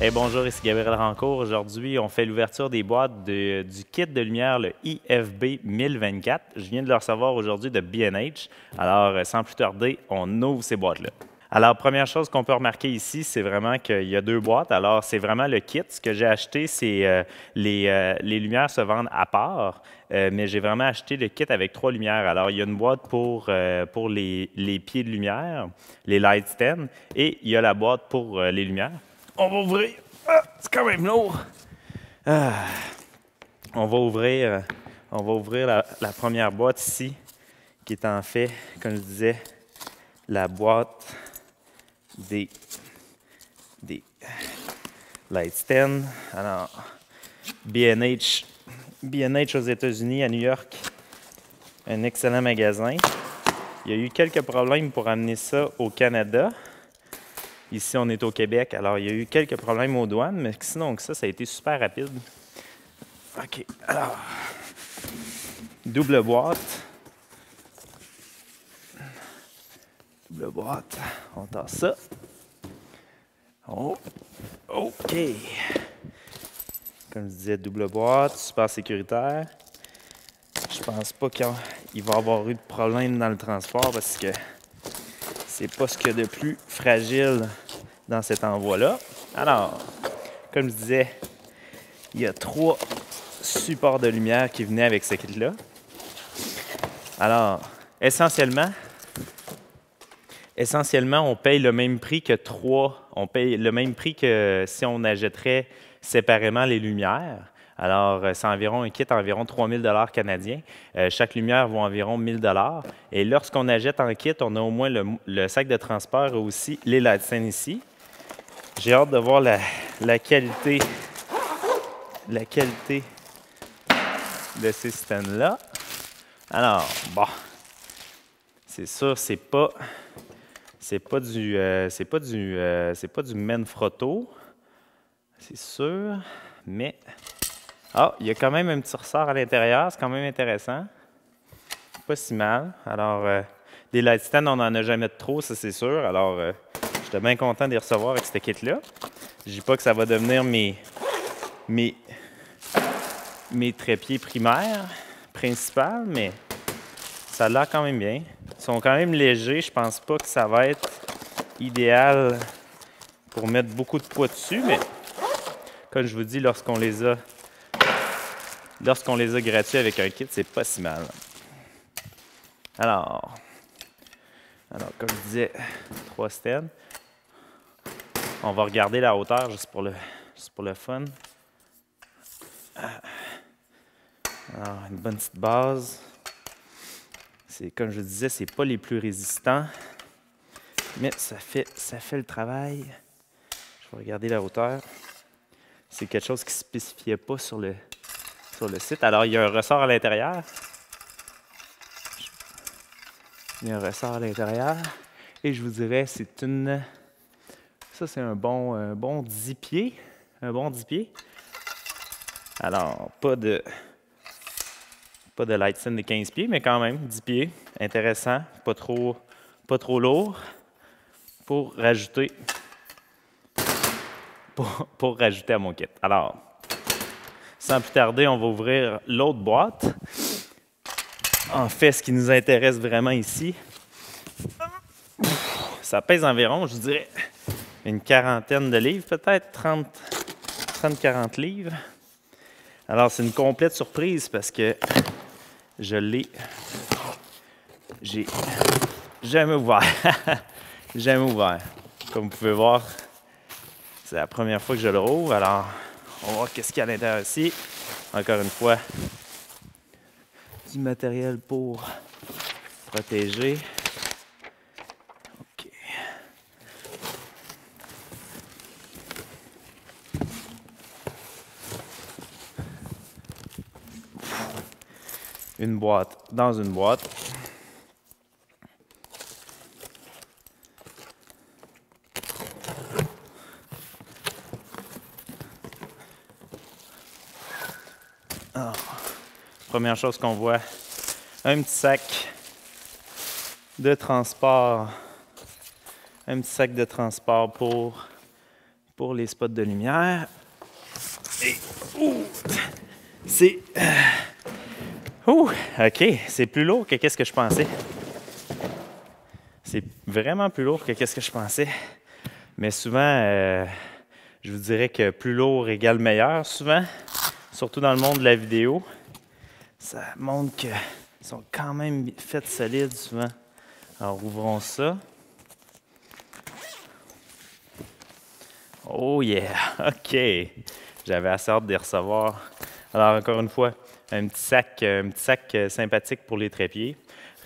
Eh, bonjour, ici Gabriel Rancourt. Aujourd'hui, on fait l'ouverture des boîtes du kit de lumière, le IFB 1024. Je viens de le recevoir aujourd'hui de B&H. Alors, euh, sans plus tarder, on ouvre ces boîtes-là. Alors, première chose qu'on peut remarquer ici, c'est vraiment qu'il y a deux boîtes. Alors, c'est vraiment le kit. Ce que j'ai acheté, c'est euh, euh, les, lumières se vendent à part, mais j'ai vraiment acheté le kit avec trois lumières. Alors, il y a une boîte pour, pour les, pieds de lumière, les light stands, et il y a la boîte pour les lumières on va ouvrir. Ah, c'est quand même lourd. Ah. On va ouvrir, euh, on va ouvrir la, première boîte ici, qui est en fait, comme je disais, la boîte des, des Stand. Alors, B&H BNH aux États-Unis, à New York, un excellent magasin. Il y a eu quelques problèmes pour amener ça au Canada. Ici, on est au Québec. Alors, il y a eu quelques problèmes aux douanes, mais sinon ça, ça a été super rapide. OK. Alors, double boîte. Double boîte. On tasse ça. Oh. OK. Comme je disais, double boîte, super sécuritaire. Je pense pas qu'il va y avoir eu de problème dans le transport parce que c'est pas ce qu'il y a de plus fragile dans cet envoi-là. Alors, comme je disais, il y a trois supports de lumière qui venaient avec ce kit-là. Alors, essentiellement, essentiellement, on paye le même prix que trois, on paye le même prix que si on achèterait séparément les lumières. Alors, euh, c'est environ un kit environ 3000 dollars canadiens. Euh, chaque lumière vaut environ 1000 dollars. Et lorsqu'on achète en kit, on a au moins le, sac de transport et aussi les lightsens ici. J'ai hâte de voir la, qualité, la qualité de ces stands-là. Alors, bon, c'est sûr, c'est pas, c'est pas du, euh, c'est pas du, c'est pas du c'est sûr, mais ah, il y a quand même un petit ressort à l'intérieur, c'est quand même intéressant. Pas si mal. Alors, euh, des light on n'en a jamais trop, ça c'est sûr. Alors, euh, j'étais bien content de les recevoir avec cette kit-là. Je dis pas que ça va devenir mes, mes, mes trépieds primaires, principales, mais ça l'a quand même bien. Ils sont quand même légers, je pense pas que ça va être idéal pour mettre beaucoup de poids dessus, mais comme je vous dis, lorsqu'on les a lorsqu'on les a gratuits avec un kit, c'est pas si mal. Alors, alors comme je disais, trois stènes. On va regarder la hauteur juste pour le, juste pour le fun. Ah. Alors, une bonne petite base. C'est comme je disais, c'est pas les plus résistants, mais ça fait, ça fait le travail. Je vais regarder la hauteur. C'est quelque chose qui ne spécifiait pas sur le, le site. Alors, il y a un ressort à l'intérieur. Il y a un ressort à l'intérieur. Et je vous dirais, c'est une... Ça, c'est un bon, bon 10 pieds. Un bon 10 pieds. Alors, pas de... Pas de Lightson de 15 pieds, mais quand même, 10 pieds. Intéressant, pas trop, pas trop lourd. Pour rajouter... pour rajouter à mon kit. Alors, sans plus tarder, on va ouvrir l'autre boîte. En fait, ce qui nous intéresse vraiment ici, ça pèse environ, je dirais, une quarantaine de livres, peut-être 30-40 livres. Alors, c'est une complète surprise parce que je l'ai. J'ai jamais ouvert. jamais ouvert. Comme vous pouvez voir, c'est la première fois que je le rouvre. Alors, on va voir qu'est-ce qu'il y a à l'intérieur ici. Encore une fois, du matériel pour protéger. OK. Une boîte dans une boîte. première chose qu'on voit, un petit sac de transport. Un petit sac de transport pour, pour les spots de lumière. Et, c'est... Euh, OK, c'est plus lourd que qu'est-ce que je pensais. C'est vraiment plus lourd que qu'est-ce que je pensais. Mais souvent, euh, je vous dirais que plus lourd égale meilleur, souvent, surtout dans le monde de la vidéo. Ça montre qu'ils sont quand même faites solides souvent. Alors, ouvrons ça. Oh yeah! OK! J'avais assez hâte de les recevoir. Alors, encore une fois, un petit sac, sac euh, sympathique pour les trépieds.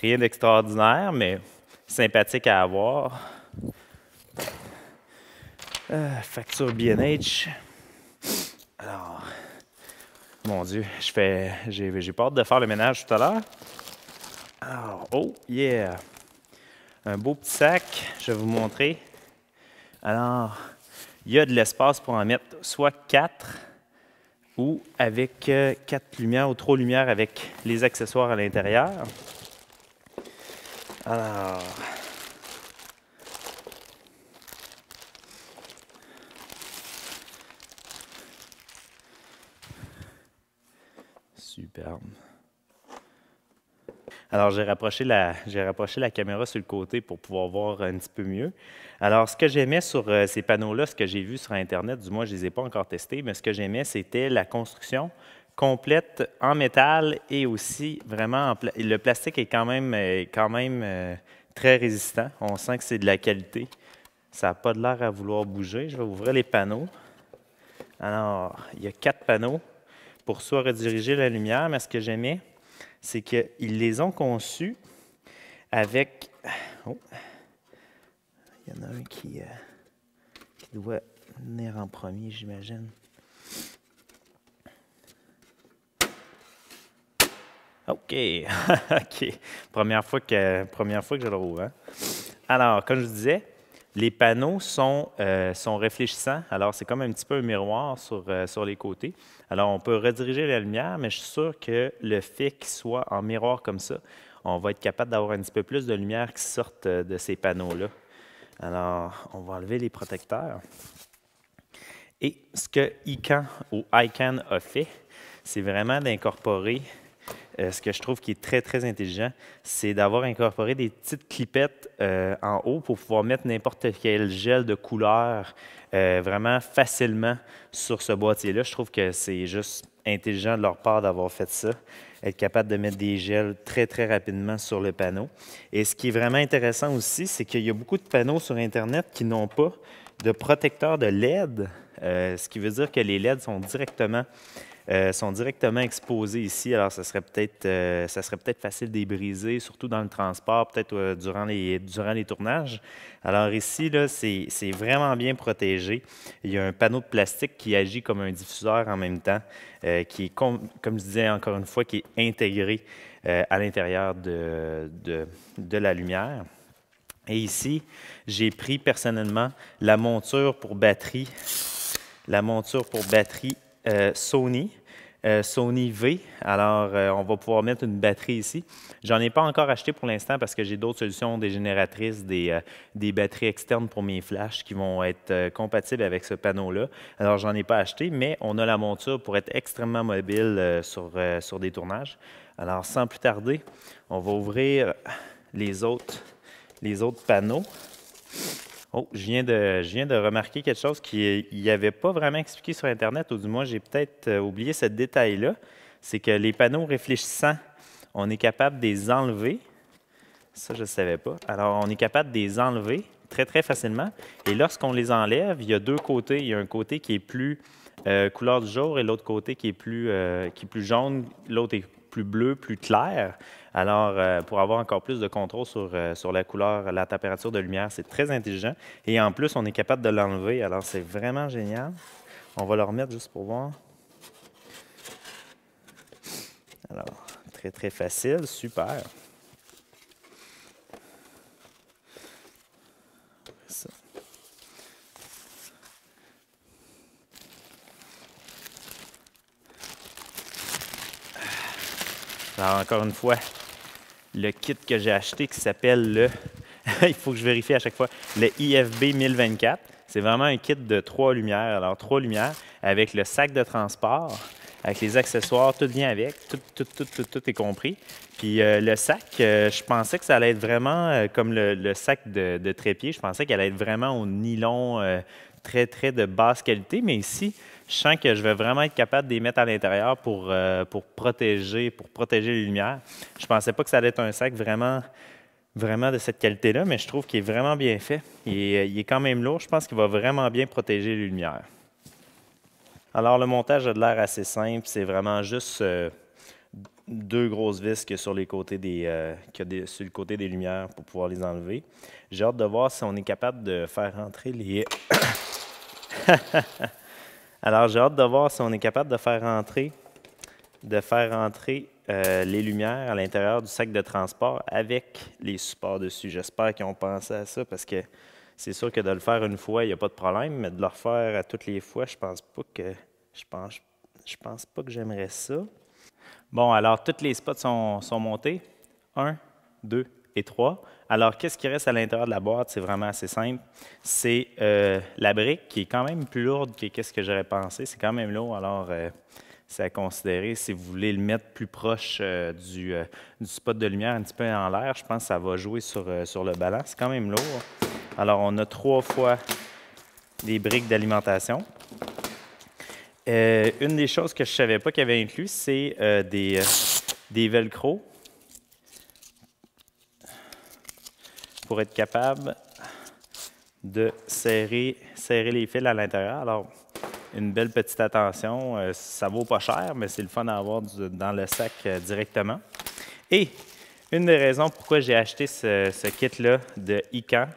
Rien d'extraordinaire, mais sympathique à avoir. Euh, facture B&H. Alors, mon Dieu, je fais, j'ai, j'ai peur de faire le ménage tout à l'heure. Oh, oh, yeah! Un beau petit sac, je vais vous montrer. Alors, il y a de l'espace pour en mettre soit quatre ou avec euh, quatre lumières ou trois lumières avec les accessoires à l'intérieur. Alors, Superbe. Alors, j'ai rapproché, la, j'ai rapproché la caméra sur le côté pour pouvoir voir un petit peu mieux. Alors, ce que j'aimais sur euh, ces panneaux-là, ce que j'ai vu sur Internet, du moins, je ne les ai pas encore testés, mais ce que j'aimais, c'était la construction complète en métal et aussi vraiment en le plastique est quand même, euh, quand même euh, très résistant. On sent que c'est de la qualité. Ça n'a pas de l'air à vouloir bouger. Je vais ouvrir les panneaux. Alors, il y a quatre panneaux pour soi, rediriger la lumière, mais ce que j'aimais, c'est qu'ils les ont conçus avec... Oh, il y en a un euh, qui, doit venir en premier, j'imagine. OK. OK. Première fois que, première fois que je le rouvre. Hein. Alors, comme je disais, les panneaux euh, sont, réfléchissants, alors c'est comme un petit peu un miroir sur, euh, sur les côtés. Alors on peut rediriger la lumière, mais je suis sûr que le fait qu'il soit en miroir comme ça, on va être capable d'avoir un petit peu plus de lumière qui sorte euh, de ces panneaux-là. Alors on va enlever les protecteurs. Et ce que ICANN ou ICANN a fait, c'est vraiment d'incorporer euh, ce que je trouve qui est très, très intelligent, c'est d'avoir incorporé des petites clipettes euh, en haut pour pouvoir mettre n'importe quel gel de couleur euh, vraiment facilement sur ce boîtier-là. Je trouve que c'est juste intelligent de leur part d'avoir fait ça, être capable de mettre des gels très, très rapidement sur le panneau. Et ce qui est vraiment intéressant aussi, c'est qu'il y a beaucoup de panneaux sur Internet qui n'ont pas de protecteur de LED, ce qui veut dire que les LED sont directement euh, sont directement exposés ici. Alors, ça serait peut-être euh, serait peut-être facile de les briser, surtout dans le transport, peut-être euh, durant, les, durant les tournages. Alors ici, là, c'est vraiment bien protégé. Il y a un panneau de plastique qui agit comme un diffuseur en même temps, qui est, comme je disais encore une fois, qui est intégré à l'intérieur de, de, de la lumière. Et ici, j'ai pris personnellement la monture pour batterie, la monture pour batterie euh, Sony. Euh, Sony V. Alors, euh, on va pouvoir mettre une batterie ici. J'en ai pas encore acheté pour l'instant parce que j'ai d'autres solutions, des génératrices, des, des, batteries externes pour mes flashs qui vont être compatibles avec ce panneau-là. Alors, j'en ai pas acheté, mais on a la monture pour être extrêmement mobile sur, sur des tournages. Alors, sans plus tarder, on va ouvrir les autres, les autres panneaux. Oh, je viens de, viens de remarquer quelque chose qu'il n'y avait pas vraiment expliqué sur Internet, ou du moins j'ai peut-être euh, oublié ce détail-là. C'est que les panneaux réfléchissants, on est capable de les enlever. Ça, je ne savais pas. Alors, on est capable de les enlever très, très facilement. Et lorsqu'on les enlève, il y a deux côtés. Il y a un côté qui est plus euh, couleur du jour et l'autre côté qui est plus, euh, qui est plus jaune. L'autre est plus bleu, plus clair. Alors, euh, pour avoir encore plus de contrôle sur, euh, sur la couleur, la température de lumière, c'est très intelligent. Et en plus, on est capable de l'enlever. Alors, c'est vraiment génial. On va le remettre juste pour voir. Alors, très, très facile. Super. Alors, encore une fois, le kit que j'ai acheté qui s'appelle le, il faut que je vérifie à chaque fois, le IFB 1024. C'est vraiment un kit de trois lumières. Alors, trois lumières avec le sac de transport, avec les accessoires, tout vient avec, tout, tout, est compris. Puis euh, le sac, euh, je pensais que ça allait être vraiment euh, comme le, sac de, trépied. Je pensais qu'elle allait être vraiment au nylon très, très de basse qualité. Mais ici, je sens que je vais vraiment être capable de les mettre à l'intérieur pour, euh, pour, protéger, pour protéger les lumières. Je ne pensais pas que ça allait être un sac vraiment, vraiment de cette qualité-là, mais je trouve qu'il est vraiment bien fait. Il est, quand même lourd. Je pense qu'il va vraiment bien protéger les lumières. Alors, le montage a de l'air assez simple. C'est vraiment juste euh, deux grosses vis sur, les côtés euh, des, sur le côté des lumières pour pouvoir les enlever. J'ai hâte de voir si on est capable de faire rentrer les... Alors, j'ai hâte de voir si on est capable de faire rentrer de faire rentrer euh, les lumières à l'intérieur du sac de transport avec les supports dessus. J'espère qu'ils ont pensé à ça parce que c'est sûr que de le faire une fois, il n'y a pas de problème, mais de le refaire à toutes les fois, je pense pas que je pense, je pense pas que j'aimerais ça. Bon, alors tous les spots sont, sont montés. Un, deux et trois. Alors, qu'est-ce qui reste à l'intérieur de la boîte? C'est vraiment assez simple. C'est euh, la brique qui est quand même plus lourde que ce que j'aurais pensé. C'est quand même lourd, alors euh, c'est à considérer si vous voulez le mettre plus proche euh, du, spot de lumière, un petit peu en l'air. Je pense que ça va jouer sur, le balance. C'est quand même lourd. Alors, on a trois fois des briques d'alimentation. une des choses que je ne savais pas qu'il y avait inclus, c'est des, des être capable de serrer, serrer les fils à l'intérieur. Alors, une belle petite attention. Euh, ça vaut pas cher, mais c'est le fun d'avoir dans le sac euh, directement. Et une des raisons pourquoi j'ai acheté ce, kit-là de ICANN,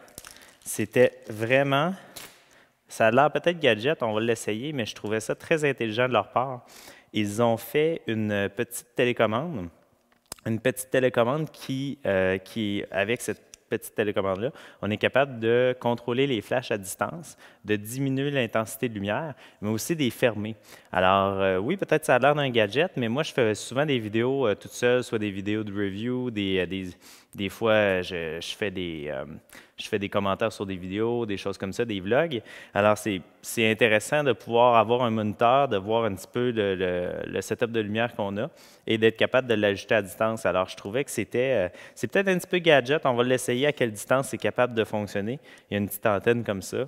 c'était vraiment... Ça a l'air peut-être gadget, on va l'essayer, mais je trouvais ça très intelligent de leur part. Ils ont fait une petite télécommande, une petite télécommande qui, euh, qui avec cette petite télécommande-là, on est capable de contrôler les flashs à distance, de diminuer l'intensité de lumière, mais aussi des fermer. Alors, euh, oui, peut-être ça a l'air d'un gadget, mais moi, je fais souvent des vidéos euh, toute seule, soit des vidéos de review, des euh, des fois, euh, je, fais des, commentaires sur des vidéos, des choses comme ça, des vlogs. Alors, c'est intéressant de pouvoir avoir un moniteur, de voir un petit peu le, setup de lumière qu'on a et d'être capable de l'ajuster à distance. Alors, je trouvais que c'était, euh, c'est peut-être un petit peu gadget. On va l'essayer à quelle distance c'est capable de fonctionner. Il y a une petite antenne comme ça.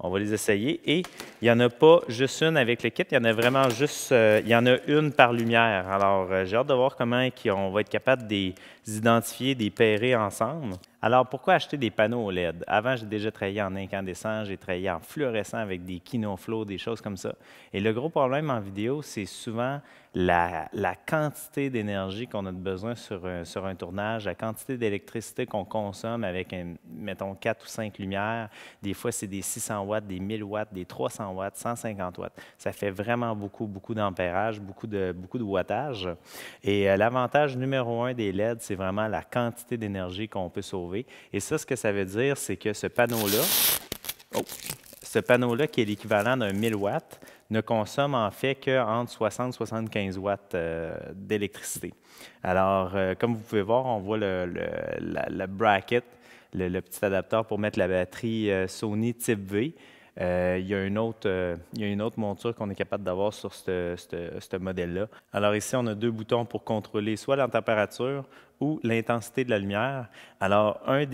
On va les essayer. Et il n'y en a pas juste une avec le kit, il y en a vraiment juste, euh, il y en a une par lumière. Alors, euh, j'ai hâte de voir comment on va être capable d'identifier les identifier, ensemble. Alors, pourquoi acheter des panneaux OLED? Avant, j'ai déjà travaillé en incandescent, j'ai travaillé en fluorescent avec des kinoflow, des choses comme ça. Et le gros problème en vidéo, c'est souvent la, quantité d'énergie qu'on a besoin sur un, tournage, la quantité d'électricité qu'on consomme avec, mettons, 4 ou 5 lumières. Des fois, c'est des 600 watts, des 1000 watts, des 300 watts, 150 watts. Ça fait vraiment beaucoup, beaucoup d'ampérage, beaucoup de, beaucoup de wattage. Et euh, l'avantage numéro un des LED, c'est vraiment la quantité d'énergie qu'on peut sauver. Et ça, ce que ça veut dire, c'est que ce panneau-là, oh, ce panneau-là qui est l'équivalent d'un 1000 watts, ne consomme en fait qu'entre 60 75 watts euh, d'électricité. Alors, euh, comme vous pouvez voir, on voit le, bracket, le, petit adapteur pour mettre la batterie euh, Sony type V. il, y a autre, il y a une autre monture qu'on est capable d'avoir sur ce modèle-là. Alors ici, on a deux boutons pour contrôler soit la température, ou l'intensité de la lumière. Alors, un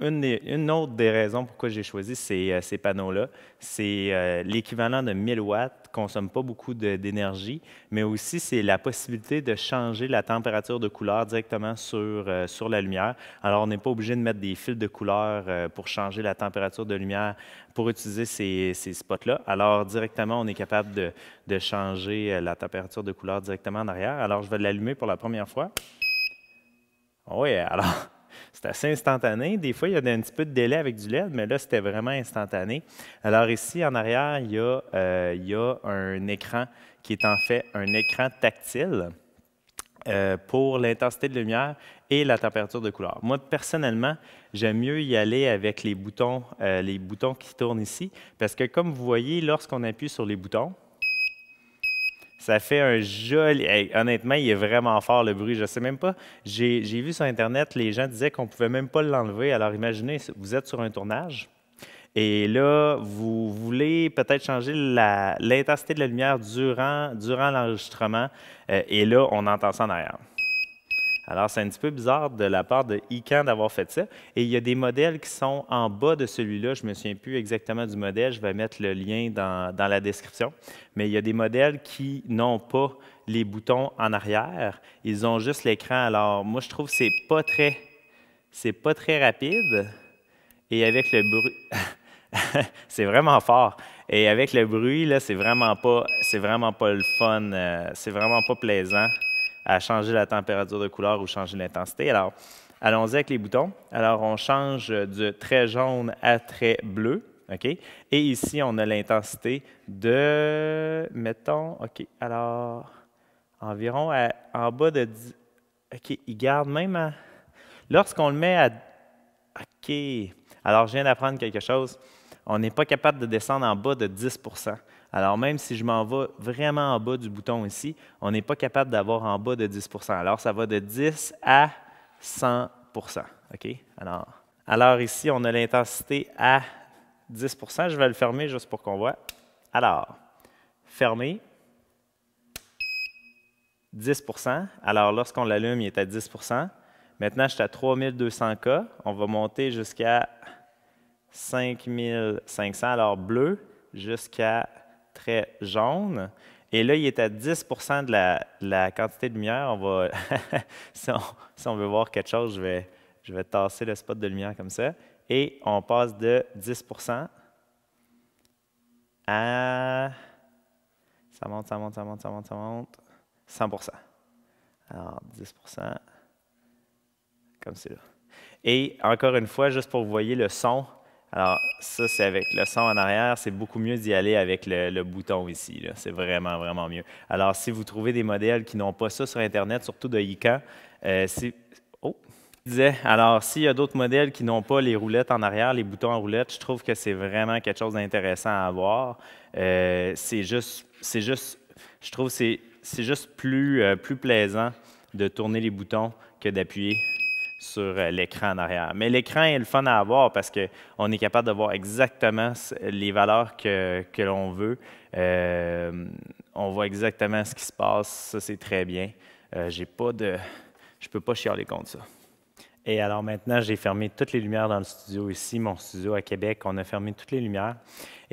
une, autre des raisons pourquoi j'ai choisi ces, euh, panneaux-là, c'est euh, l'équivalent de 1000 watts, consomme pas beaucoup d'énergie, mais aussi c'est la possibilité de changer la température de couleur directement sur, euh, sur la lumière. Alors, on n'est pas obligé de mettre des fils de couleur pour changer la température de lumière pour utiliser ces, spots-là. Alors, directement, on est capable de changer la température de couleur directement en arrière. Alors, je vais l'allumer pour la première fois. Ah oui, alors, c'est assez instantané. Des fois, il y a un petit peu de délai avec du LED, mais là, c'était vraiment instantané. Alors ici, en arrière, il y a, euh, un écran qui est en fait un écran tactile euh, pour l'intensité de lumière et la température de couleur. Moi, personnellement, j'aime mieux y aller avec les boutons, euh, les boutons qui tournent ici, parce que comme vous voyez, lorsqu'on appuie sur les boutons, ça fait un joli. honnêtement, il est vraiment fort le bruit. Je sais même pas. J'ai vu sur Internet, les gens disaient qu'on pouvait même pas l'enlever. Alors imaginez, vous êtes sur un tournage. Et là, vous voulez peut-être changer l'intensité de la lumière durant, l'enregistrement. Euh, et là, on entend ça en arrière. Alors, c'est un petit peu bizarre de la part de ICANN d'avoir fait ça. Et il y a des modèles qui sont en bas de celui-là. Je ne me souviens plus exactement du modèle. Je vais mettre le lien dans, la description. Mais il y a des modèles qui n'ont pas les boutons en arrière. Ils ont juste l'écran. Alors, moi, je trouve que ce pas, très, pas très rapide. Et avec le bruit... c'est vraiment fort. Et avec le bruit, là, c'est vraiment pas, c'est vraiment pas le fun. Euh, c'est vraiment pas plaisant à changer la température de couleur ou changer l'intensité. Alors, allons-y avec les boutons. Alors, on change de très jaune à très bleu. OK? Et ici, on a l'intensité de, mettons, OK, alors, environ à, en bas de 10. OK, il garde même Lorsqu'on le met à. OK. Alors, je viens d'apprendre quelque chose. On n'est pas capable de descendre en bas de 10 alors même si je m'en vais vraiment en bas du bouton ici, on n'est pas capable d'avoir en bas de 10 Alors ça va de 10 à 100 OK? Alors, alors ici, on a l'intensité à 10 Je vais le fermer juste pour qu'on voit. Alors, fermé, 10 Alors, lorsqu'on l'allume, il est à 10 Maintenant, je suis à 3200K. On va monter jusqu'à 5500. Alors, bleu jusqu'à très jaune. Et là, il est à 10 de la, quantité de lumière. On va si, on, on, veut voir quelque chose, je vais, je vais tasser le spot de lumière comme ça. Et on passe de 10 à... Ça monte, ça monte, ça monte, ça monte, ça monte. 100 Alors, 10 comme c'est là. Et encore une fois, juste pour vous voyez le son, alors, ça, c'est avec le son en arrière. C'est beaucoup mieux d'y aller avec le, bouton ici. C'est vraiment, vraiment mieux. Alors, si vous trouvez des modèles qui n'ont pas ça sur Internet, surtout de ICAN, euh, c'est... Oh! disais, alors s'il y a d'autres modèles qui n'ont pas les roulettes en arrière, les boutons en roulette, je trouve que c'est vraiment quelque chose d'intéressant à avoir. Euh, c'est juste, je trouve c'est c'est juste plus euh, plus plaisant de tourner les boutons que d'appuyer sur euh, l'écran en arrière. Mais l'écran est le fun à avoir parce qu'on est capable de voir exactement les valeurs que, l'on veut. Euh, on voit exactement ce qui se passe. Ça, c'est très bien. Euh, j'ai pas de, je peux pas chialer contre ça. Et alors maintenant, j'ai fermé toutes les lumières dans le studio ici, mon studio à Québec. On a fermé toutes les lumières.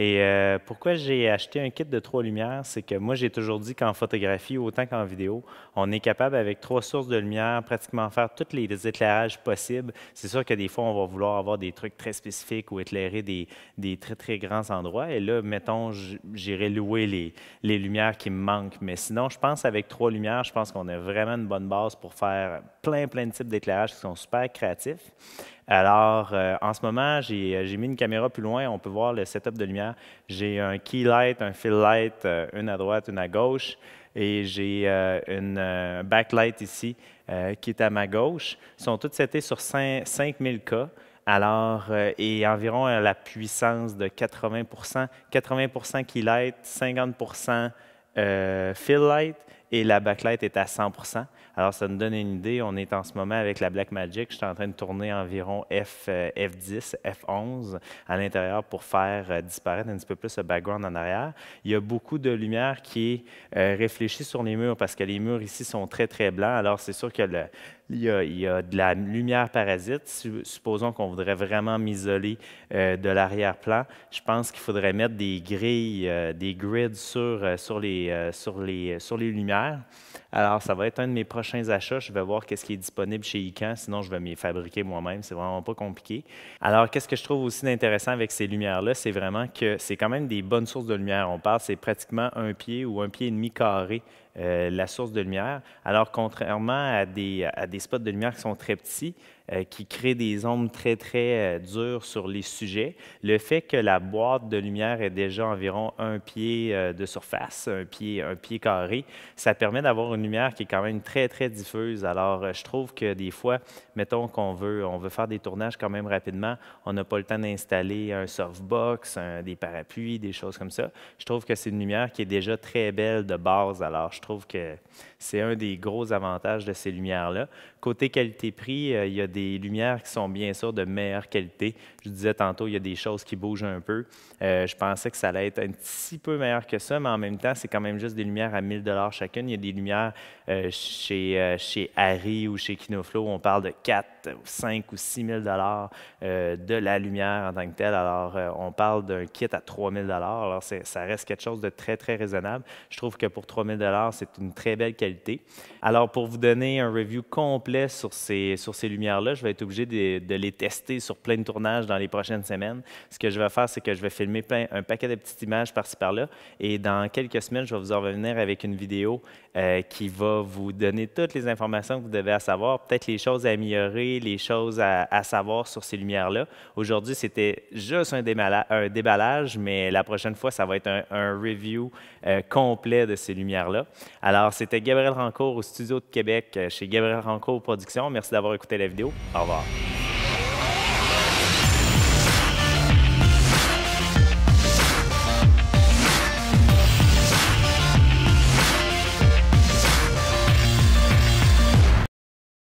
Et euh, pourquoi j'ai acheté un kit de trois lumières, c'est que moi, j'ai toujours dit qu'en photographie, autant qu'en vidéo, on est capable, avec trois sources de lumière, pratiquement faire tous les éclairages possibles. C'est sûr que des fois, on va vouloir avoir des trucs très spécifiques ou éclairer des, très, très grands endroits. Et là, mettons, j'irai louer les, les lumières qui me manquent. Mais sinon, je pense avec trois lumières, je pense qu'on a vraiment une bonne base pour faire plein, plein de types d'éclairages qui sont super créatifs. Alors, euh, en ce moment, euh, j'ai mis une caméra plus loin. On peut voir le setup de lumière. J'ai un key light, un fill light, euh, une à droite, une à gauche. Et j'ai une backlight ici qui est à ma gauche. Ils sont toutes setées sur 5000 k Alors, et environ la puissance de 80 80 key light, 50 fill light et la backlight est à 100 Alors, ça nous donne une idée. On est en ce moment avec la Blackmagic. Je suis en train de tourner environ F, F10, euh, F11 à l'intérieur pour faire euh, disparaître un petit peu plus le background en arrière. Il y a beaucoup de lumière qui est euh, réfléchie sur les murs parce que les murs ici sont très, très blancs. Alors, c'est sûr qu'il y, a, il y, a, de la lumière parasite. Supposons qu'on voudrait vraiment m'isoler de l'arrière-plan. Je pense qu'il faudrait mettre des grilles, des grids sur, sur, les, sur, les, sur les lumières alors, ça va être un de mes prochains achats. Je vais voir qu'est-ce qui est disponible chez ICANN. Sinon, je vais m'y fabriquer moi-même. C'est vraiment pas compliqué. Alors, qu'est-ce que je trouve aussi d'intéressant avec ces lumières-là? C'est vraiment que c'est quand même des bonnes sources de lumière. On parle, c'est pratiquement un pied ou un pied et demi carré euh, la source de lumière. Alors, contrairement à à des spots de lumière qui sont très petits, euh, qui crée des ombres très, très euh, dures sur les sujets. Le fait que la boîte de lumière est déjà environ un pied euh, de surface, un pied, un pied carré, ça permet d'avoir une lumière qui est quand même très, très diffuse. Alors, je trouve que des fois, mettons qu'on veut, on veut faire des tournages quand même rapidement, on n'a pas le temps d'installer un softbox, des parapluies, des choses comme ça. Je trouve que c'est une lumière qui est déjà très belle de base. Alors, je trouve que c'est un des gros avantages de ces lumières-là. Côté qualité-prix, il y a des lumières qui sont bien sûr de meilleure qualité. Je disais tantôt, il y a des choses qui bougent un peu. Euh, je pensais que ça allait être un petit peu meilleur que ça, mais en même temps, c'est quand même juste des lumières à 1000 dollars chacune. Il y a des lumières euh, chez, euh, chez Harry ou chez Kinoflow, on parle de 4, 5 ou 6 000 dollars de la lumière en tant que telle. Alors, on parle d'un kit à 3000 dollars. Alors, ça reste quelque chose de très, très raisonnable. Je trouve que pour 3000 dollars, c'est une très belle qualité. Alors, pour vous donner un review complet sur ces, sur ces lumières-là, je vais être obligé de, les tester sur plein de tournages dans les prochaines semaines. Ce que je vais faire, c'est que je vais filmer un paquet de petites images par-ci par-là. Et dans quelques semaines, je vais vous en revenir avec une vidéo euh, qui va vous donner toutes les informations que vous devez savoir, peut-être les choses à améliorer, les choses à, savoir sur ces lumières-là. Aujourd'hui, c'était juste un, un, déballage, mais la prochaine fois, ça va être un, review euh, complet de ces lumières-là. Alors, c'était Gabriel Rancourt au studio de Québec euh, chez Gabriel Rancourt Productions. Merci d'avoir écouté la vidéo. 好不好